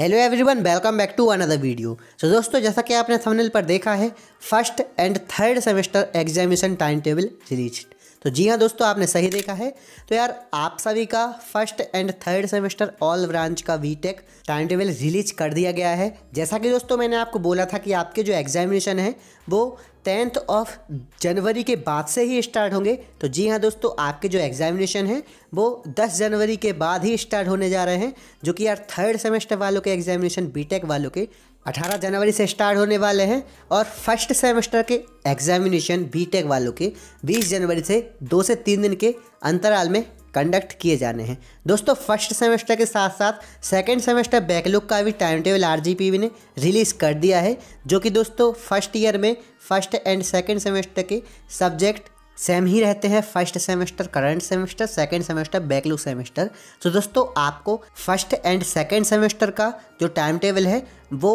hello everyone welcome back to another video so दोस्तों जैसा कि आपने थंबनेल पर देखा है first and third semester examination time table release तो जी हाँ दोस्तों आपने सही देखा है तो यार आप सभी का first and third semester all branch का B tech time table release कर दिया गया है जैसा कि दोस्तों मैंने आपको बोला था कि आपके जो एग्जामिनेशन है वो टेंथ ऑफ जनवरी के बाद से ही स्टार्ट होंगे तो जी हाँ दोस्तों आपके जो एग्जामिनेशन है वो 10 जनवरी के बाद ही स्टार्ट होने जा रहे हैं जो कि यार थर्ड सेमेस्टर वालों के एग्जामिनेशन बीटेक वालों के 18 जनवरी से स्टार्ट होने वाले हैं और फर्स्ट सेमेस्टर के एग्जामिनेशन बीटेक वालों के 20 जनवरी से दो से तीन दिन के अंतराल में कंडक्ट किए जाने हैं दोस्तों फर्स्ट सेमेस्टर के साथ साथ सेकेंड सेमेस्टर बैकलुक का भी टाइम टेबल आर ने रिलीज़ कर दिया है जो कि दोस्तों फर्स्ट ईयर में फर्स्ट एंड सेकेंड सेमेस्टर के सब्जेक्ट सेम ही रहते हैं first semester current semester second semester backlog semester तो दोस्तों आपको फर्स्ट एंड सेकेंड सेमेस्टर का जो टाइम टेबल है वो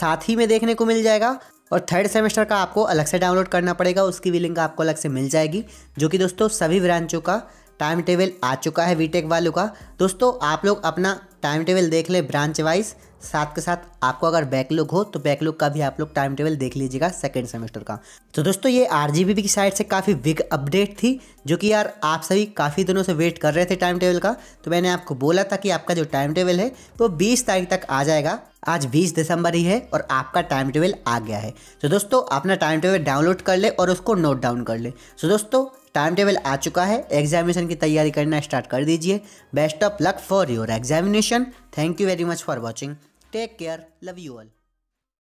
साथ ही में देखने को मिल जाएगा और थर्ड सेमेस्टर का आपको अलग से डाउनलोड करना पड़ेगा उसकी भी लिंक आपको अलग से मिल जाएगी जो कि दोस्तों सभी ब्रांचों का टाइम टेबल आ चुका है वीटेक वालों का दोस्तों आप लोग अपना टाइम टेबल देख ले ब्रांच वाइज साथ के साथ आपको अगर बैकलॉग हो तो बैकलॉग का भी आप लोग टाइम टेबल देख लीजिएगा सेकेंड सेमेस्टर का तो दोस्तों ये आर की साइड से काफ़ी बिग अपडेट थी जो कि यार आप सभी काफ़ी दिनों से वेट कर रहे थे टाइम टेबल का तो मैंने आपको बोला था कि आपका जो टाइम टेबल है वो तो 20 तारीख तक आ जाएगा आज 20 दिसंबर ही है और आपका टाइम टेबल आ गया है तो दोस्तों अपना टाइम टेबल डाउनलोड कर ले और उसको नोट डाउन कर ले तो दोस्तों टाइम टेबल आ चुका है एग्जामिनेशन की तैयारी करना स्टार्ट कर दीजिए best of luck for your examination thank you very much for watching take care love you all